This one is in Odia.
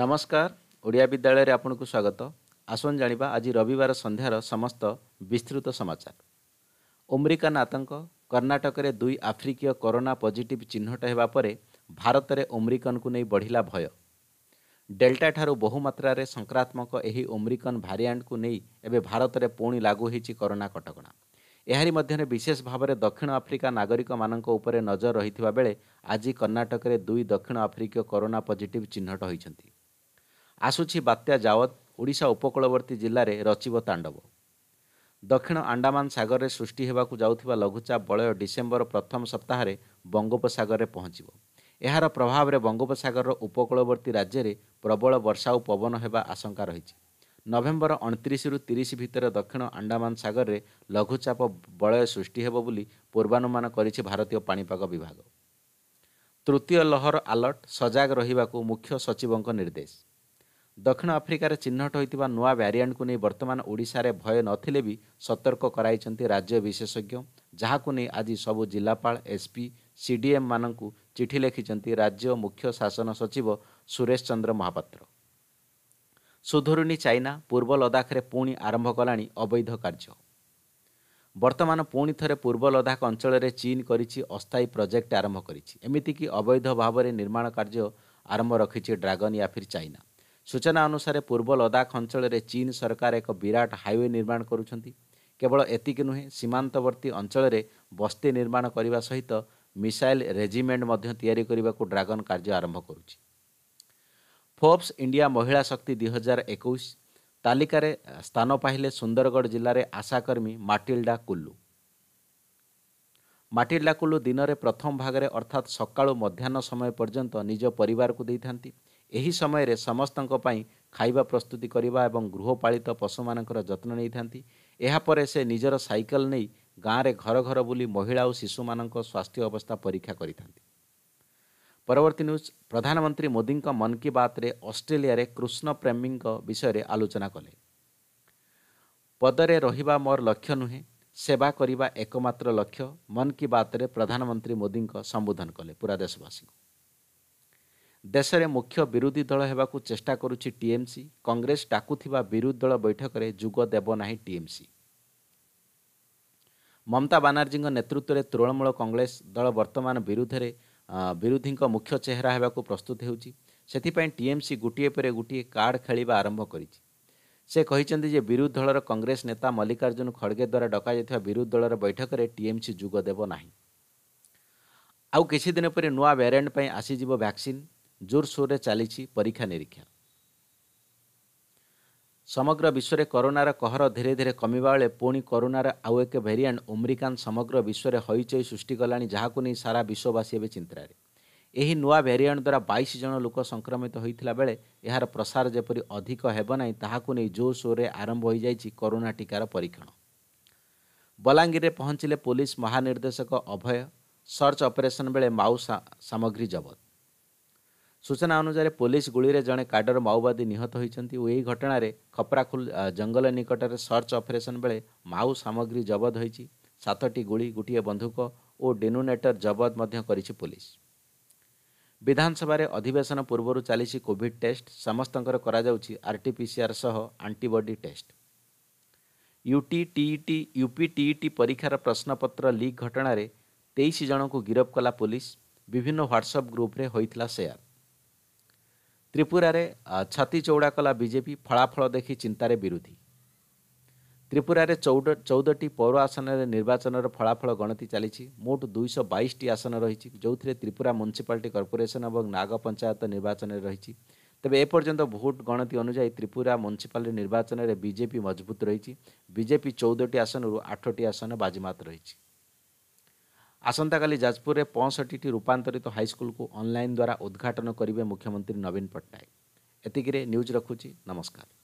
ନମସ୍କାର ଓଡ଼ିଆ ବିଦ୍ୟାଳୟରେ ଆପଣଙ୍କୁ ସ୍ୱାଗତ ଆସନ୍ତୁ ଜାଣିବା ଆଜି ରବିବାର ସନ୍ଧ୍ୟାର ସମସ୍ତ ବିସ୍ତୃତ ସମାଚାର ଓମ୍ରିକା ନାଥଙ୍କ କର୍ଣ୍ଣାଟକରେ ଦୁଇ ଆଫ୍ରିକୀୟ କରୋନା ପଜିଟିଭ୍ ଚିହ୍ନଟ ହେବା ପରେ ଭାରତରେ ଓମ୍ରିକନକୁ ନେଇ ବଢ଼ିଲା ଭୟ ଡେଲ୍ଟାଠାରୁ ବହୁମାତ୍ରାରେ ସଂକ୍ରାତ୍ମକ ଏହି ଓମ୍ରିକନ୍ ଭାରିଆଣ୍ଟକୁ ନେଇ ଏବେ ଭାରତରେ ପୁଣି ଲାଗୁ ହୋଇଛି କରୋନା କଟକଣା ଏହାରି ମଧ୍ୟରେ ବିଶେଷ ଭାବରେ ଦକ୍ଷିଣ ଆଫ୍ରିକା ନାଗରିକମାନଙ୍କ ଉପରେ ନଜର ରହିଥିବା ବେଳେ ଆଜି କର୍ଣ୍ଣାଟକରେ ଦୁଇ ଦକ୍ଷିଣ ଆଫ୍ରିକୀୟ କରୋନା ପଜିଟିଭ୍ ଚିହ୍ନଟ ହୋଇଛନ୍ତି ଆସୁଛି ବାତ୍ୟା ଯାବତ ଓଡ଼ିଶା ଉପକୂଳବର୍ତ୍ତୀ ଜିଲ୍ଲାରେ ରଚିବ ତାଣ୍ଡବ ଦକ୍ଷିଣ ଆଣ୍ଡାମାନ ସାଗରରେ ସୃଷ୍ଟି ହେବାକୁ ଯାଉଥିବା ଲଘୁଚାପ ବଳୟ ଡିସେମ୍ବର ପ୍ରଥମ ସପ୍ତାହରେ ବଙ୍ଗୋପସାଗରରେ ପହଞ୍ଚିବ ଏହାର ପ୍ରଭାବରେ ବଙ୍ଗୋପସାଗରର ଉପକୂଳବର୍ତ୍ତୀ ରାଜ୍ୟରେ ପ୍ରବଳ ବର୍ଷା ଓ ପବନ ହେବା ଆଶଙ୍କା ରହିଛି ନଭେମ୍ବର ଅଣତିରିଶରୁ ତିରିଶ ଭିତରେ ଦକ୍ଷିଣ ଆଣ୍ଡାମାନ ସାଗରରେ ଲଘୁଚାପ ବଳୟ ସୃଷ୍ଟି ହେବ ବୋଲି ପୂର୍ବାନୁମାନ କରିଛି ଭାରତୀୟ ପାଣିପାଗ ବିଭାଗ ତୃତୀୟ ଲହର ଆଲର୍ଟ ସଜାଗ ରହିବାକୁ ମୁଖ୍ୟ ସଚିବଙ୍କ ନିର୍ଦ୍ଦେଶ ଦକ୍ଷିଣ ଆଫ୍ରିକାରେ ଚିହ୍ନଟ ହୋଇଥିବା ନୂଆ ଭ୍ୟାରିଏଣ୍ଟକୁ ନେଇ ବର୍ତ୍ତମାନ ଓଡ଼ିଶାରେ ଭୟ ନଥିଲେ ବି ସତର୍କ କରାଇଛନ୍ତି ରାଜ୍ୟ ବିଶେଷଜ୍ଞ ଯାହାକୁ ନେଇ ଆଜି ସବୁ ଜିଲ୍ଲାପାଳ ଏସ୍ପି ସି ଡିଏମ୍ ମାନଙ୍କୁ ଚିଠି ଲେଖିଛନ୍ତି ରାଜ୍ୟ ମୁଖ୍ୟ ଶାସନ ସଚିବ ସୁରେଶ ଚନ୍ଦ୍ର ମହାପାତ୍ର ସୁଧୁରୁଣି ଚାଇନା ପୂର୍ବ ଲଦାଖରେ ପୁଣି ଆରମ୍ଭ କଲାଣି ଅବୈଧ କାର୍ଯ୍ୟ ବର୍ତ୍ତମାନ ପୁଣି ଥରେ ପୂର୍ବ ଲଦାଖ ଅଞ୍ଚଳରେ ଚୀନ୍ କରିଛି ଅସ୍ଥାୟୀ ପ୍ରୋଜେକ୍ଟ ଆରମ୍ଭ କରିଛି ଏମିତିକି ଅବୈଧ ଭାବରେ ନିର୍ମାଣ କାର୍ଯ୍ୟ ଆରମ୍ଭ ରଖିଛି ଡ୍ରାଗନ୍ ୟାଫିର୍ ଚାଇନା ସୂଚନା ଅନୁସାରେ ପୂର୍ବ ଲଦାଖ ଅଞ୍ଚଳରେ ଚୀନ୍ ସରକାର ଏକ ବିରାଟ ହାଇୱେ ନିର୍ମାଣ କରୁଛନ୍ତି କେବଳ ଏତିକି ନୁହେଁ ସୀମାନ୍ତବର୍ତ୍ତୀ ଅଞ୍ଚଳରେ ବସ୍ତି ନିର୍ମାଣ କରିବା ସହିତ ମିସାଇଲ୍ ରେଜିମେଣ୍ଟ ମଧ୍ୟ ତିଆରି କରିବାକୁ ଡ୍ରାଗନ୍ କାର୍ଯ୍ୟ ଆରମ୍ଭ କରୁଛି ଫୋର୍ବସ୍ ଇଣ୍ଡିଆ ମହିଳା ଶକ୍ତି ଦୁଇ ହଜାର ଏକୋଇଶ ତାଲିକାରେ ସ୍ଥାନ ପାଇଲେ ସୁନ୍ଦରଗଡ଼ ଜିଲ୍ଲାରେ ଆଶାକର୍ମୀ ମାଟିଲଡା କୁଲୁ ମାଟିଲ୍ଡା କୁଲୁ ଦିନରେ ପ୍ରଥମ ଭାଗରେ ଅର୍ଥାତ୍ ସକାଳୁ ମଧ୍ୟାହ୍ନ ସମୟ ପର୍ଯ୍ୟନ୍ତ ନିଜ ପରିବାରକୁ ଦେଇଥାନ୍ତି ଏହି ସମୟରେ ସମସ୍ତଙ୍କ ପାଇଁ ଖାଇବା ପ୍ରସ୍ତୁତି କରିବା ଏବଂ ଗୃହପାଳିତ ପଶୁମାନଙ୍କର ଯତ୍ନ ନେଇଥାନ୍ତି ଏହାପରେ ସେ ନିଜର ସାଇକେଲ ନେଇ ଗାଁରେ ଘର ଘର ବୁଲି ମହିଳା ଓ ଶିଶୁମାନଙ୍କ ସ୍ୱାସ୍ଥ୍ୟ ଅବସ୍ଥା ପରୀକ୍ଷା କରିଥାନ୍ତି ପରବର୍ତ୍ତୀ ନ୍ୟୁଜ୍ ପ୍ରଧାନମନ୍ତ୍ରୀ ମୋଦିଙ୍କ ମନ୍ କି ବାତ୍ରେ ଅଷ୍ଟ୍ରେଲିଆରେ କୃଷ୍ଣ ପ୍ରେମୀଙ୍କ ବିଷୟରେ ଆଲୋଚନା କଲେ ପଦରେ ରହିବା ମୋର ଲକ୍ଷ୍ୟ ନୁହେଁ ସେବା କରିବା ଏକମାତ୍ର ଲକ୍ଷ୍ୟ ମନ୍ କି ବାତ୍ରେ ପ୍ରଧାନମନ୍ତ୍ରୀ ମୋଦିଙ୍କ ସମ୍ବୋଧନ କଲେ ପୁରା ଦେଶବାସୀଙ୍କୁ ଦେଶରେ ମୁଖ୍ୟ ବିରୋଧୀ ଦଳ ହେବାକୁ ଚେଷ୍ଟା କରୁଛି ଟିଏମ୍ସି କଂଗ୍ରେସ ଡାକୁଥିବା ବିରୋଧୀ ଦଳ ବୈଠକରେ ଯୋଗ ଦେବ ନାହିଁ ଟିଏମ୍ସି ମମତା ବାନାର୍ଜୀଙ୍କ ନେତୃତ୍ୱରେ ତୃଣମୂଳ କଂଗ୍ରେସ ଦଳ ବର୍ତ୍ତମାନ ବିରୁଦ୍ଧରେ ବିରୋଧୀଙ୍କ ମୁଖ୍ୟ ଚେହେରା ହେବାକୁ ପ୍ରସ୍ତୁତ ହେଉଛି ସେଥିପାଇଁ ଟିଏମ୍ସି ଗୋଟିଏ ପରେ ଗୋଟିଏ କାର୍ଡ଼ ଖେଳିବା ଆରମ୍ଭ କରିଛି ସେ କହିଛନ୍ତି ଯେ ବିରୋଧୀ ଦଳର କଂଗ୍ରେସ ନେତା ମଲ୍ଲିକାର୍ଜୁନ ଖଡ଼ଗେ ଦ୍ୱାରା ଡକାଯାଇଥିବା ବିରୋଧୀ ଦଳର ବୈଠକରେ ଟିଏମ୍ସି ଯୋଗ ଦେବ ନାହିଁ ଆଉ କିଛି ଦିନ ପରେ ନୂଆ ଭ୍ୟାରିଏଣ୍ଟ ପାଇଁ ଆସିଯିବ ଭ୍ୟାକ୍ସିନ୍ ଜୋରସୋରରେ ଚାଲିଛି ପରୀକ୍ଷା ନିରୀକ୍ଷା ସମଗ୍ର ବିଶ୍ୱରେ କରୋନାର କହର ଧୀରେ ଧୀରେ କମିବା ବେଳେ ପୁଣି କରୋନାର ଆଉ ଏକ ଭେରିଏଣ୍ଟ ଓମ୍ରିକାନ୍ ସମଗ୍ର ବିଶ୍ୱରେ ହଇଚଇ ସୃଷ୍ଟି କଲାଣି ଯାହାକୁ ନେଇ ସାରା ବିଶ୍ୱବାସୀ ଏବେ ଚିନ୍ତାରେ ଏହି ନୂଆ ଭେରିଏଣ୍ଟ ଦ୍ୱାରା ବାଇଶ ଜଣ ଲୋକ ସଂକ୍ରମିତ ହୋଇଥିଲା ବେଳେ ଏହାର ପ୍ରସାର ଯେପରି ଅଧିକ ହେବ ନାହିଁ ତାହାକୁ ନେଇ ଜୋରସୋରରେ ଆରମ୍ଭ ହୋଇଯାଇଛି କରୋନା ଟିକାର ପରୀକ୍ଷଣ ବଲାଙ୍ଗୀରରେ ପହଞ୍ଚିଲେ ପୁଲିସ ମହାନିର୍ଦ୍ଦେଶକ ଅଭୟ ସର୍ଚ୍ଚ ଅପରେସନ୍ ବେଳେ ମାଉ ସାମଗ୍ରୀ ଜବତ ସୂଚନା ଅନୁସାରେ ପୋଲିସ ଗୁଳିରେ ଜଣେ କାଡର ମାଓବାଦୀ ନିହତ ହୋଇଛନ୍ତି ଓ ଏହି ଘଟଣାରେ ଖପରାଖୁଲ ଜଙ୍ଗଲ ନିକଟରେ ସର୍ଚ୍ଚ ଅପରେସନ୍ ବେଳେ ମାଓ ସାମଗ୍ରୀ ଜବତ ହୋଇଛି ସାତଟି ଗୁଳି ଗୋଟିଏ ବନ୍ଧୁକ ଓ ଡେନୁନେଟର ଜବତ ମଧ୍ୟ କରିଛି ପୋଲିସ ବିଧାନସଭାରେ ଅଧିବେଶନ ପୂର୍ବରୁ ଚାଲିଛି କୋଭିଡ୍ ଟେଷ୍ଟ ସମସ୍ତଙ୍କର କରାଯାଉଛି ପିସିଆର୍ ସହ antibody test UT TET UPTET ପରୀକ୍ଷାର ପ୍ରଶ୍ନପତ୍ର ଲିକ୍ ଘଟଣାରେ ତେଇଶ ଜଣଙ୍କୁ ଗିରଫ କଲା ପୋଲିସ ବିଭିନ୍ନ ହ୍ୱାଟ୍ସଆପ୍ ଗ୍ରୁପ୍ରେ ହୋଇଥିଲା ସେୟାର ତ୍ରିପୁରାରେ ଛାତି ଚଉଡ଼ା କଲା ବିଜେପି ଫଳାଫଳ ଦେଖି ଚିନ୍ତାରେ ବିରୋଧୀ ତ୍ରିପୁରାରେ ଚଉଦ ଚଉଦଟି ପୌର ଆସନରେ ନିର୍ବାଚନର ଫଳାଫଳ ଗଣତି ଚାଲିଛି ମୋଟ ଦୁଇଶହ ବାଇଶଟି ଆସନ ରହିଛି ଯେଉଁଥିରେ ତ୍ରିପୁରା ମ୍ୟୁନିସିପାଲିଟି କର୍ପୋରେସନ୍ ଏବଂ ନାଗ ପଞ୍ଚାୟତ ନିର୍ବାଚନରେ ରହିଛି ତେବେ ଏପର୍ଯ୍ୟନ୍ତ ଭୋଟ୍ ଗଣତି ଅନୁଯାୟୀ ତ୍ରିପୁରା ମ୍ୟୁନିସିପାଲିଟି ନିର୍ବାଚନରେ ବିଜେପି ମଜବୁତ ରହିଛି ବିଜେପି ଚଉଦଟି ଆସନରୁ ଆଠଟି ଆସନ ବାଜିମାତ ରହିଛି ଆସନ୍ତାକାଲି ଯାଜପୁରରେ ପଞ୍ଚଷଠିଟି ରୂପାନ୍ତରିତ ହାଇସ୍କୁଲକୁ ଅନଲାଇନ୍ ଦ୍ୱାରା ଉଦ୍ଘାଟନ କରିବେ ମୁଖ୍ୟମନ୍ତ୍ରୀ ନବୀନ ପଟ୍ଟନାୟକ ଏତିକିରେ ନ୍ୟୁଜ୍ ରଖୁଛି ନମସ୍କାର